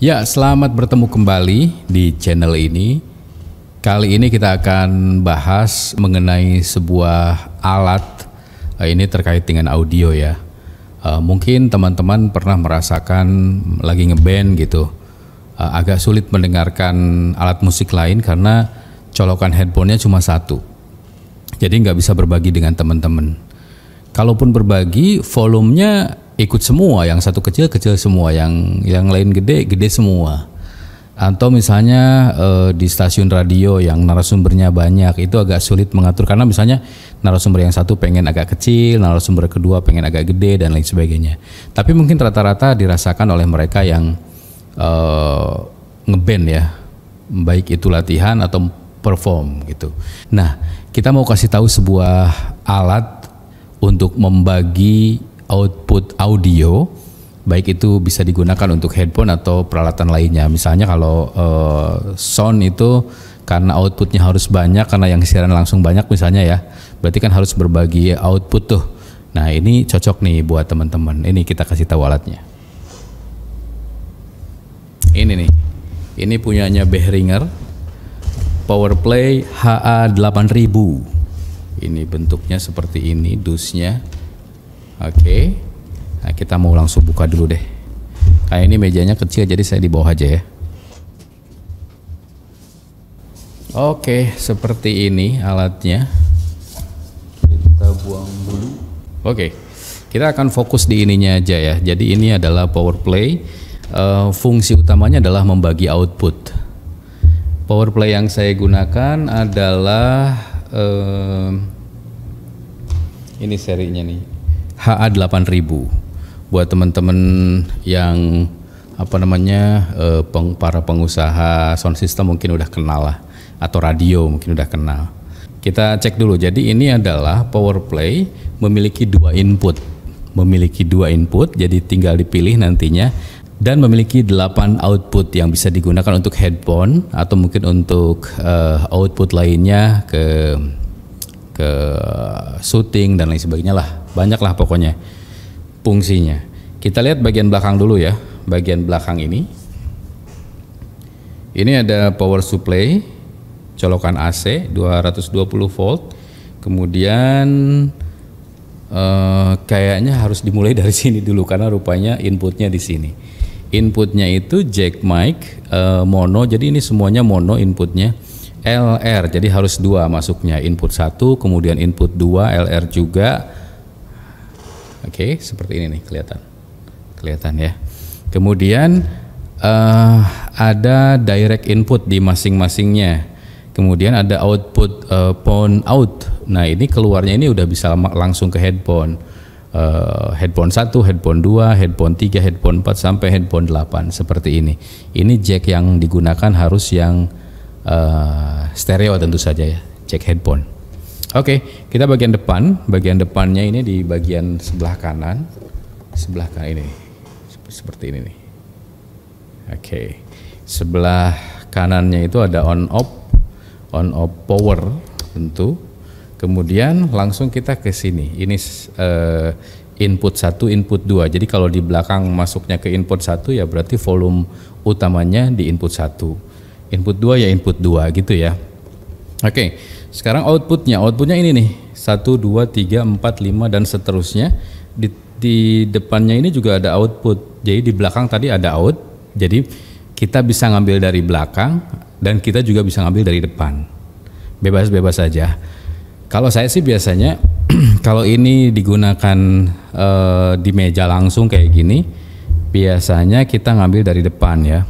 Ya, selamat bertemu kembali di channel ini. Kali ini kita akan bahas mengenai sebuah alat. Eh, ini terkait dengan audio ya. Eh, mungkin teman-teman pernah merasakan lagi ngeband gitu. Eh, agak sulit mendengarkan alat musik lain karena colokan headphonenya cuma satu. Jadi nggak bisa berbagi dengan teman-teman. Kalaupun berbagi, volumenya ikut semua yang satu kecil kecil semua yang yang lain gede gede semua atau misalnya eh, di stasiun radio yang narasumbernya banyak itu agak sulit mengatur karena misalnya narasumber yang satu pengen agak kecil narasumber kedua pengen agak gede dan lain sebagainya tapi mungkin rata-rata dirasakan oleh mereka yang eh, ngeband ya baik itu latihan atau perform gitu nah kita mau kasih tahu sebuah alat untuk membagi output audio baik itu bisa digunakan untuk headphone atau peralatan lainnya. Misalnya kalau uh, sound itu karena outputnya harus banyak karena yang siaran langsung banyak misalnya ya, berarti kan harus berbagi output tuh. Nah ini cocok nih buat teman-teman. Ini kita kasih tahu alatnya. Ini nih, ini punyanya Behringer Powerplay HA 8000. Ini bentuknya seperti ini dusnya Oke. Nah, kita mau langsung buka dulu deh. Kayak ini mejanya kecil jadi saya di bawah aja ya. Oke, seperti ini alatnya. Kita buang dulu. Oke. Kita akan fokus di ininya aja ya. Jadi ini adalah power play. Uh, fungsi utamanya adalah membagi output. Power play yang saya gunakan adalah uh, ini serinya nih. HA 8000 buat teman-teman yang apa namanya eh, peng, para pengusaha sound system mungkin udah kenal lah atau radio mungkin udah kenal. Kita cek dulu. Jadi ini adalah power play memiliki dua input. Memiliki dua input jadi tinggal dipilih nantinya dan memiliki 8 output yang bisa digunakan untuk headphone atau mungkin untuk uh, output lainnya ke ke shooting dan lain sebagainya lah banyaklah pokoknya fungsinya. Kita lihat bagian belakang dulu ya. Bagian belakang ini. Ini ada power supply, colokan AC 220 volt. Kemudian eh, kayaknya harus dimulai dari sini dulu karena rupanya inputnya di sini. Inputnya itu jack mic eh, mono. Jadi ini semuanya mono inputnya. LR jadi harus dua masuknya input satu kemudian input dua LR juga Oke, okay, seperti ini nih kelihatan. Kelihatan ya. Kemudian uh, ada direct input di masing-masingnya. Kemudian ada output uh, phone out. Nah, ini keluarnya ini udah bisa langsung ke headphone. Uh, headphone 1, headphone 2, headphone 3, headphone 4 sampai headphone 8 seperti ini. Ini jack yang digunakan harus yang uh, stereo tentu saja ya, jack headphone. Oke, kita bagian depan. Bagian depannya ini di bagian sebelah kanan. Sebelah kanan ini. Seperti ini nih. Oke. Sebelah kanannya itu ada on off on off power tentu. Kemudian langsung kita ke sini. Ini uh, input satu, input 2. Jadi kalau di belakang masuknya ke input satu ya berarti volume utamanya di input satu. Input 2 ya input 2 gitu ya. Oke, okay. sekarang outputnya, outputnya ini nih, satu dua tiga empat lima dan seterusnya. Di, di depannya ini juga ada output, jadi di belakang tadi ada out, jadi kita bisa ngambil dari belakang, dan kita juga bisa ngambil dari depan. Bebas-bebas saja. Kalau saya sih biasanya, kalau ini digunakan e, di meja langsung kayak gini, biasanya kita ngambil dari depan ya.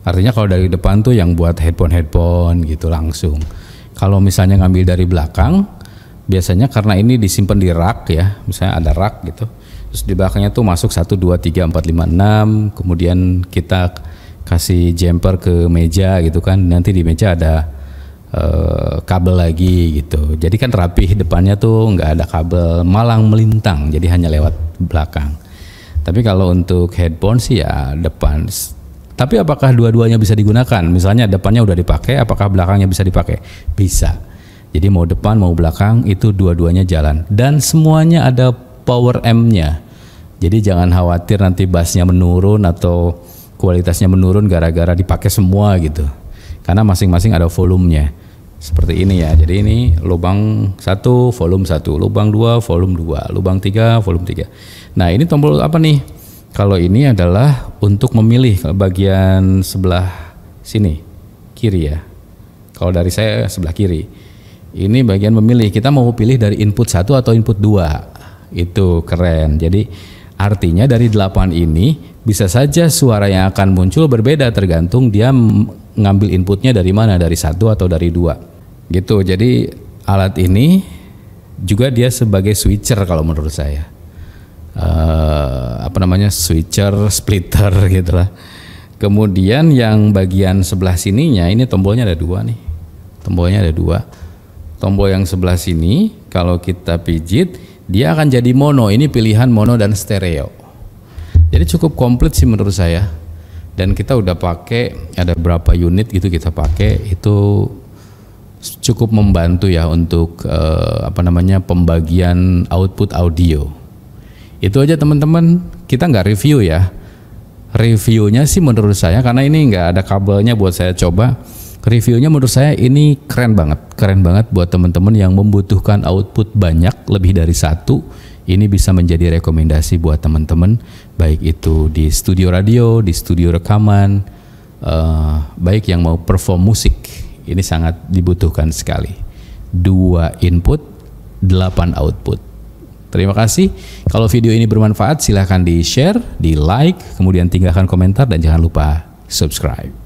Artinya kalau dari depan tuh yang buat headphone-headphone gitu langsung. Kalau misalnya ngambil dari belakang, biasanya karena ini disimpan di rak ya, misalnya ada rak gitu. Terus di belakangnya tuh masuk 1 2 3 4 5 6, kemudian kita kasih jumper ke meja gitu kan. Nanti di meja ada eh, kabel lagi gitu. Jadi kan rapih depannya tuh nggak ada kabel malang melintang, jadi hanya lewat belakang. Tapi kalau untuk headphone sih ya depan tapi apakah dua-duanya bisa digunakan? Misalnya depannya udah dipakai, apakah belakangnya bisa dipakai? Bisa. Jadi mau depan mau belakang itu dua-duanya jalan dan semuanya ada power M-nya. Jadi jangan khawatir nanti bassnya menurun atau kualitasnya menurun gara-gara dipakai semua gitu. Karena masing-masing ada volumenya. Seperti ini ya. Jadi ini lubang satu volume satu, lubang dua volume dua, lubang tiga volume tiga. Nah, ini tombol apa nih? Kalau ini adalah untuk memilih bagian sebelah sini, kiri ya. Kalau dari saya sebelah kiri. Ini bagian memilih. Kita mau pilih dari input satu atau input dua Itu keren. Jadi artinya dari delapan ini bisa saja suara yang akan muncul berbeda tergantung dia ngambil inputnya dari mana, dari satu atau dari dua. Gitu. Jadi alat ini juga dia sebagai switcher kalau menurut saya uh, apa namanya switcher, splitter gitu lah. Kemudian yang bagian sebelah sininya ini tombolnya ada dua nih. Tombolnya ada dua. Tombol yang sebelah sini kalau kita pijit dia akan jadi mono. Ini pilihan mono dan stereo. Jadi cukup komplit sih menurut saya. Dan kita udah pakai ada berapa unit gitu kita pakai itu cukup membantu ya untuk eh, apa namanya pembagian output audio. Itu aja teman-teman, kita nggak review ya. Reviewnya sih menurut saya karena ini nggak ada kabelnya buat saya coba. Reviewnya menurut saya ini keren banget, keren banget buat teman-teman yang membutuhkan output banyak lebih dari satu. Ini bisa menjadi rekomendasi buat teman-teman, baik itu di studio radio, di studio rekaman, uh, baik yang mau perform musik. Ini sangat dibutuhkan sekali. Dua input, delapan output. Terima kasih. Kalau video ini bermanfaat silahkan di share, di like, kemudian tinggalkan komentar dan jangan lupa subscribe.